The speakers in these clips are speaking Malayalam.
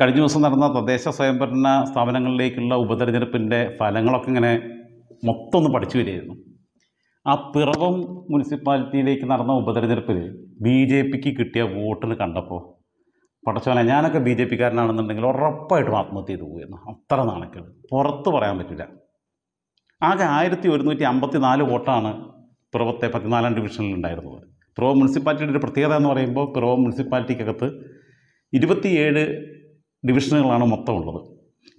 കഴിഞ്ഞ ദിവസം നടന്ന തദ്ദേശ സ്വയംഭരണ സ്ഥാപനങ്ങളിലേക്കുള്ള ഉപതെരഞ്ഞെടുപ്പിൻ്റെ ഫലങ്ങളൊക്കെ ഇങ്ങനെ മൊത്തം ഒന്ന് പഠിച്ചു വരികയായിരുന്നു ആ പിറവം മുനിസിപ്പാലിറ്റിയിലേക്ക് നടന്ന ഉപതെരഞ്ഞെടുപ്പിൽ ബി ജെ പിക്ക് കിട്ടിയ വോട്ടിന് കണ്ടപ്പോൾ പടച്ചോനെ ഞാനൊക്കെ ബി ജെ പിക്കാരനാണെന്നുണ്ടെങ്കിൽ ഉറപ്പായിട്ടും ആത്മഹത്യ ചെയ്തു പോയിരുന്നു അത്ര നാണക്കേട് പുറത്ത് പറയാൻ പറ്റില്ല ആകെ ആയിരത്തി ഒരുന്നൂറ്റി അമ്പത്തി നാല് വോട്ടാണ് പിറവത്തെ പതിനാലാം ഡിവിഷനിൽ ഉണ്ടായിരുന്നത് പിറവ മുനിസിപ്പാലിറ്റിയുടെ ഒരു പ്രത്യേകത എന്ന് പറയുമ്പോൾ പിറവ മുനിസിപ്പാലിറ്റിക്കകത്ത് ഇരുപത്തിയേഴ് ഡിവിഷനുകളാണ് മൊത്തമുള്ളത്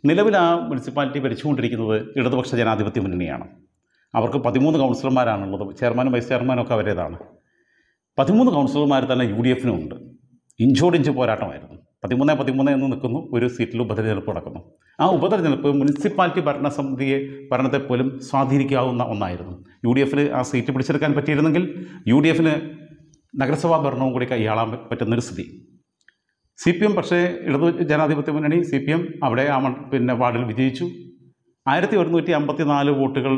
നിലവിൽ ആ മുനിസിപ്പാലിറ്റി ഭരിച്ചുകൊണ്ടിരിക്കുന്നത് ഇടതുപക്ഷ ജനാധിപത്യ മുന്നണിയാണ് അവർക്ക് പതിമൂന്ന് കൗൺസിലർമാരാണുള്ളത് ചെയർമാനും വൈസ് ചെയർമാനും ഒക്കെ അവരേതാണ് പതിമൂന്ന് കൗൺസിലർമാർ തന്നെ യു ഡി എഫിനും ഉണ്ട് ഇഞ്ചോടിഞ്ച് പോരാട്ടമായിരുന്നു പതിമൂന്ന് പതിമൂന്ന് എന്ന് നിൽക്കുന്നു ഒരു സീറ്റിൽ ഉപതെരഞ്ഞെടുപ്പ് നടക്കുന്നു ആ ഉപതെരഞ്ഞെടുപ്പ് മുനിസിപ്പാലിറ്റി ഭരണസമിതിയെ ഭരണത്തെ പോലും സ്വാധീനിക്കാവുന്ന ഒന്നായിരുന്നു യു ഡി എഫിന് ആ സീറ്റ് പിടിച്ചെടുക്കാൻ പറ്റിയിരുന്നെങ്കിൽ യു ഡി എഫിന് നഗരസഭാ ഭരണവും കൂടി കൈയാളാൻ പറ്റുന്നൊരു സ്ഥിതി സി പി എം പക്ഷേ ഇടതു ജനാധിപത്യ മുന്നണി സി പി എം അവിടെ ആ പിന്നെ വാർഡിൽ വിജയിച്ചു ആയിരത്തി ഒരുന്നൂറ്റി അമ്പത്തി നാല് വോട്ടുകൾ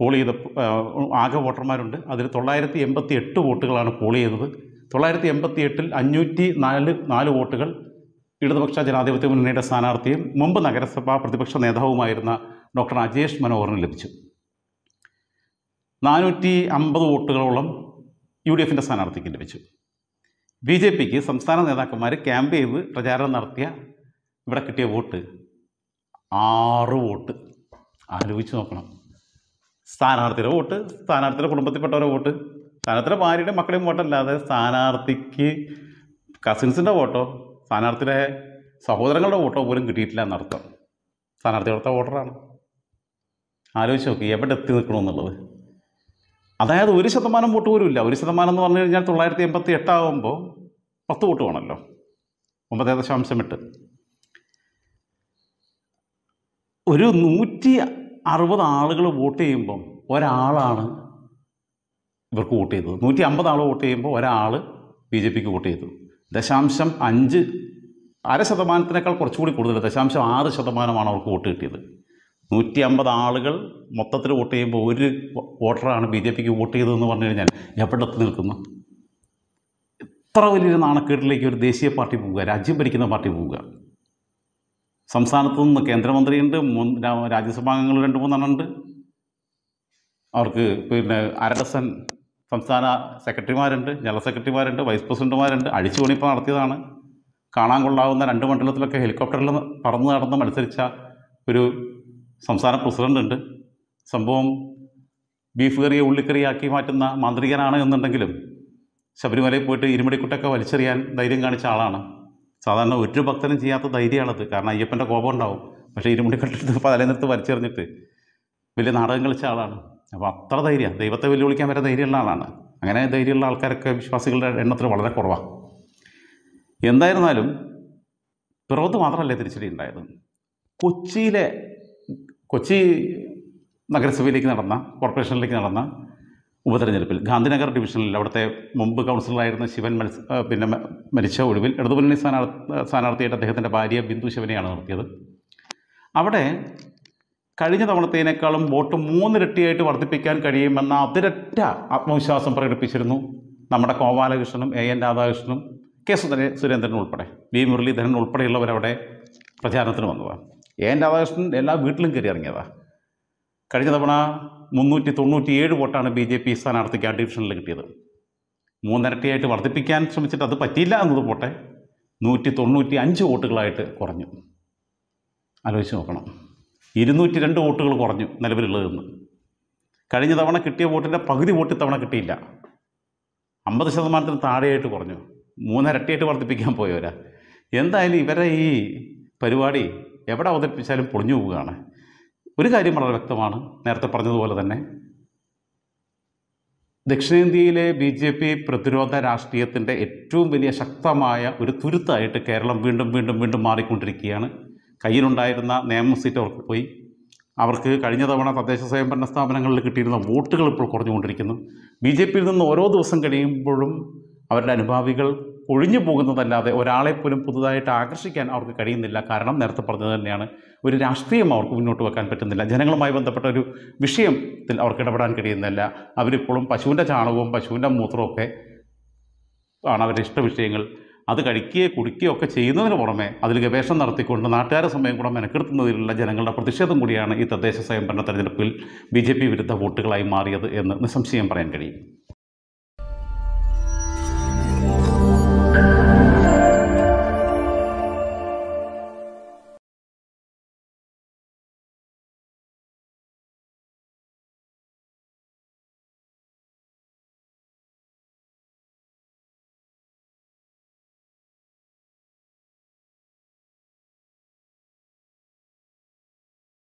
പോൾ ചെയ്ത ആകെ വോട്ടർമാരുണ്ട് അതിൽ തൊള്ളായിരത്തി എൺപത്തി എട്ട് വോട്ടുകളാണ് പോൾ ചെയ്തത് തൊള്ളായിരത്തി എൺപത്തി എട്ടിൽ അഞ്ഞൂറ്റി നാല് നാല് വോട്ടുകൾ ഇടതുപക്ഷ ജനാധിപത്യ മുന്നണിയുടെ സ്ഥാനാർത്ഥിയും മുമ്പ് നഗരസഭാ പ്രതിപക്ഷ നേതാവുമായിരുന്ന ഡോക്ടർ അജേഷ് മനോഹറിന് ലഭിച്ചു നാനൂറ്റി അമ്പത് വോട്ടുകളോളം യു ഡി എഫിൻ്റെ സ്ഥാനാർത്ഥിക്ക് ലഭിച്ചു ബി ജെ പിക്ക് സംസ്ഥാന നേതാക്കന്മാർ ക്യാമ്പ് ചെയ്ത് പ്രചാരണം നടത്തിയ ഇവിടെ കിട്ടിയ വോട്ട് ആറ് വോട്ട് ആലോചിച്ച് നോക്കണം സ്ഥാനാർത്ഥിയുടെ വോട്ട് സ്ഥാനാർത്ഥിയുടെ കുടുംബത്തിൽപ്പെട്ടവരുടെ വോട്ട് സ്ഥാനാർത്ഥിയുടെ ഭാര്യയുടെ മക്കളുടെയും വോട്ടല്ലാതെ സ്ഥാനാർത്ഥിക്ക് കസിൻസിൻ്റെ വോട്ടോ സ്ഥാനാർത്ഥിയുടെ സഹോദരങ്ങളുടെ വോട്ടോ പോലും കിട്ടിയിട്ടില്ല എന്നർത്ഥം സ്ഥാനാർത്ഥി കൊടുത്ത വോട്ടറാണ് ആലോചിച്ച് നോക്കി എവിടെ എത്തി നിൽക്കണമെന്നുള്ളത് അതായത് ഒരു ശതമാനം വോട്ട് പോലും ഇല്ല ഒരു ശതമാനം എന്ന് പറഞ്ഞു കഴിഞ്ഞാൽ തൊള്ളായിരത്തി എൺപത്തി എട്ടാകുമ്പോൾ പത്ത് വോട്ട് വേണമല്ലോ ഒമ്പതേ ദശാംശം എട്ട് ഒരു നൂറ്റി അറുപത് ആളുകൾ വോട്ട് ചെയ്യുമ്പം ഒരാളാണ് ഇവർക്ക് വോട്ട് ചെയ്തത് നൂറ്റി അമ്പത് ആൾ വോട്ട് ചെയ്യുമ്പോൾ ഒരാൾ ബി ജെ പിക്ക് വോട്ട് ചെയ്തു ദശാംശം അഞ്ച് അര ശതമാനത്തിനേക്കാൾ കുറച്ചുകൂടി കൂടുതൽ ദശാംശം ആറ് ശതമാനമാണ് അവർക്ക് വോട്ട് കിട്ടിയത് നൂറ്റി അമ്പത് ആളുകൾ മൊത്തത്തിൽ വോട്ട് ചെയ്യുമ്പോൾ ഒരു വോട്ടറാണ് ബി ജെ പിക്ക് വോട്ട് ചെയ്തതെന്ന് പറഞ്ഞു കഴിഞ്ഞാൽ എവിടെത്തി നിൽക്കുന്നു ഇത്ര വലിയൊരു നാണക്കേട്ടിലേക്ക് ഒരു ദേശീയ പാർട്ടി പോവുക രാജ്യം ഭരിക്കുന്ന പാർട്ടി പോവുക സംസ്ഥാനത്തു നിന്ന് കേന്ദ്രമന്ത്രിയുണ്ട് മൂന്ന് രാജ്യസഭാംഗങ്ങൾ രണ്ട് മൂന്നെണ്ണുണ്ട് അവർക്ക് പിന്നെ അരഡസൻ സംസ്ഥാന സെക്രട്ടറിമാരുണ്ട് ജനറൽ സെക്രട്ടറിമാരുണ്ട് വൈസ് പ്രസിഡന്റുമാരുണ്ട് അഴിച്ചുപണിപ്പോൾ നടത്തിയതാണ് കാണാൻ കൊള്ളാവുന്ന രണ്ട് മണ്ഡലത്തിലൊക്കെ ഹെലികോപ്റ്ററിൽ പറന്ന് നടന്ന് മത്സരിച്ച ഒരു സംസ്ഥാന ഉണ്ട് സംഭവം ബീഫ് കറിയെ ഉള്ളിക്കറിയാക്കി മാറ്റുന്ന മാന്ത്രികനാണ് എന്നുണ്ടെങ്കിലും ശബരിമലയിൽ പോയിട്ട് ഇരുമടിക്കുട്ടൊക്കെ വലിച്ചെറിയാൻ ധൈര്യം കാണിച്ച ആളാണ് സാധാരണ ഒരു ഭക്തനും ചെയ്യാത്ത ധൈര്യമാണത് കാരണം അയ്യപ്പൻ്റെ കോപം ഉണ്ടാവും പക്ഷേ ഇരുമുടിക്കെട്ടെടുത്ത് തലേന്നിടത്ത് വലിച്ചെറിഞ്ഞിട്ട് വലിയ നാടകം കളിച്ച ആളാണ് അപ്പോൾ അത്ര ധൈര്യം ദൈവത്തെ വെല്ലുവിളിക്കാൻ വരെ ധൈര്യമുള്ള ആളാണ് അങ്ങനെ ധൈര്യമുള്ള ആൾക്കാരൊക്കെ വിശ്വാസികളുടെ എണ്ണത്തിൽ വളരെ കുറവാണ് എന്തായിരുന്നാലും പിറവത്ത് മാത്രമല്ലേ തിരിച്ചടി ഉണ്ടായത് കൊച്ചിയിലെ കൊച്ചി നഗരസഭയിലേക്ക് നടന്ന കോർപ്പറേഷനിലേക്ക് നടന്ന ഉപതെരഞ്ഞെടുപ്പിൽ ഗാന്ധിനഗർ ഡിവിഷനിൽ അവിടുത്തെ മുമ്പ് കൗൺസിലറായിരുന്ന ശിവൻ മത്സ പിന്നെ മരിച്ച ഒടുവിൽ ഇടതുമുന്നണി സ്ഥാനാർത്ഥി സ്ഥാനാർത്ഥിയായിട്ട് അദ്ദേഹത്തിൻ്റെ ഭാര്യ ബിന്ദു ശിവനെയാണ് നിർത്തിയത് അവിടെ കഴിഞ്ഞ തവണത്തേനേക്കാളും വോട്ട് മൂന്നിരട്ടിയായിട്ട് വർദ്ധിപ്പിക്കാൻ കഴിയുമെന്ന അതിരറ്റ ആത്മവിശ്വാസം പ്രകടിപ്പിച്ചിരുന്നു നമ്മുടെ ഗോപാലകൃഷ്ണനും എ എൻ രാധാകൃഷ്ണനും കെ സുരേന്ദ്രനും ഉൾപ്പെടെ വി മുരളീധരൻ ഉൾപ്പെടെയുള്ളവരവിടെ പ്രചാരണത്തിന് വന്നതാണ് എൻ രാധാകൃഷ്ണൻ എല്ലാ വീട്ടിലും കയറി ഇറങ്ങിയതാണ് കഴിഞ്ഞ തവണ മുന്നൂറ്റി തൊണ്ണൂറ്റി ഏഴ് വോട്ടാണ് ബി ജെ പി സ്ഥാനാർത്ഥിക്ക് ആ ഡിവിഷനിൽ കിട്ടിയത് മൂന്നിരട്ടിയായിട്ട് വർദ്ധിപ്പിക്കാൻ ശ്രമിച്ചിട്ട് അത് പറ്റിയില്ല എന്നത് പോട്ടെ നൂറ്റി തൊണ്ണൂറ്റി അഞ്ച് വോട്ടുകളായിട്ട് കുറഞ്ഞു ആലോചിച്ച് നോക്കണം ഇരുന്നൂറ്റി രണ്ട് വോട്ടുകൾ കുറഞ്ഞു നിലവിലുള്ളതെന്ന് കഴിഞ്ഞ തവണ കിട്ടിയ വോട്ടിൻ്റെ പകുതി വോട്ട് ഇത്തവണ കിട്ടിയില്ല അമ്പത് ശതമാനത്തിന് താഴെയായിട്ട് കുറഞ്ഞു മൂന്നിരട്ടിയായിട്ട് വർദ്ധിപ്പിക്കാൻ പോയവരാ എന്തായാലും ഇവരെ ഈ പരിപാടി എവിടെ അവതരിപ്പിച്ചാലും പൊളിഞ്ഞു പോവുകയാണ് ഒരു കാര്യം വളരെ വ്യക്തമാണ് നേരത്തെ പറഞ്ഞതുപോലെ തന്നെ ദക്ഷിണേന്ത്യയിലെ ബി ജെ പി പ്രതിരോധ രാഷ്ട്രീയത്തിൻ്റെ ഏറ്റവും വലിയ ശക്തമായ ഒരു തുരുത്തായിട്ട് കേരളം വീണ്ടും വീണ്ടും വീണ്ടും മാറിക്കൊണ്ടിരിക്കുകയാണ് കയ്യിലുണ്ടായിരുന്ന നിയമ സീറ്റ് അവർക്ക് പോയി അവർക്ക് കഴിഞ്ഞ തവണ തദ്ദേശ സ്വയംഭരണ സ്ഥാപനങ്ങളിൽ കിട്ടിയിരുന്ന വോട്ടുകൾ ഇപ്പോൾ കുറഞ്ഞുകൊണ്ടിരിക്കുന്നു ബി ജെ പിയിൽ നിന്ന് ഓരോ ദിവസം കഴിയുമ്പോഴും അവരുടെ അനുഭാവികൾ ഒഴിഞ്ഞു പോകുന്നതല്ലാതെ ഒരാളെ പോലും പുതുതായിട്ട് ആകർഷിക്കാൻ അവർക്ക് കഴിയുന്നില്ല കാരണം നേരത്തെ പറഞ്ഞത് തന്നെയാണ് ഒരു രാഷ്ട്രീയം അവർക്ക് മുന്നോട്ട് വെക്കാൻ പറ്റുന്നില്ല ജനങ്ങളുമായി ബന്ധപ്പെട്ട ഒരു വിഷയത്തിൽ അവർക്ക് ഇടപെടാൻ കഴിയുന്നില്ല അവരിപ്പോഴും പശുവിൻ്റെ ചാണകവും പശുവിൻ്റെ മൂത്രവും ഒക്കെ ആണ് അവരുടെ ഇഷ്ട വിഷയങ്ങൾ അത് കഴിക്കുകയോ കുടിക്കുകയോ ഒക്കെ ചെയ്യുന്നതിന് പുറമെ അതിൽ ഗവേഷണം നടത്തിക്കൊണ്ട് നാട്ടുകാരെ സമയം കൂടെ മെനക്കെടുത്തുന്നതിലുള്ള ജനങ്ങളുടെ പ്രതിഷേധം കൂടിയാണ് ഈ തദ്ദേശ സ്വയംഭരണ തെരഞ്ഞെടുപ്പിൽ ബി ജെ പി വിരുദ്ധ വോട്ടുകളായി മാറിയത് എന്ന് നിസ്സംശയം പറയാൻ കഴിയും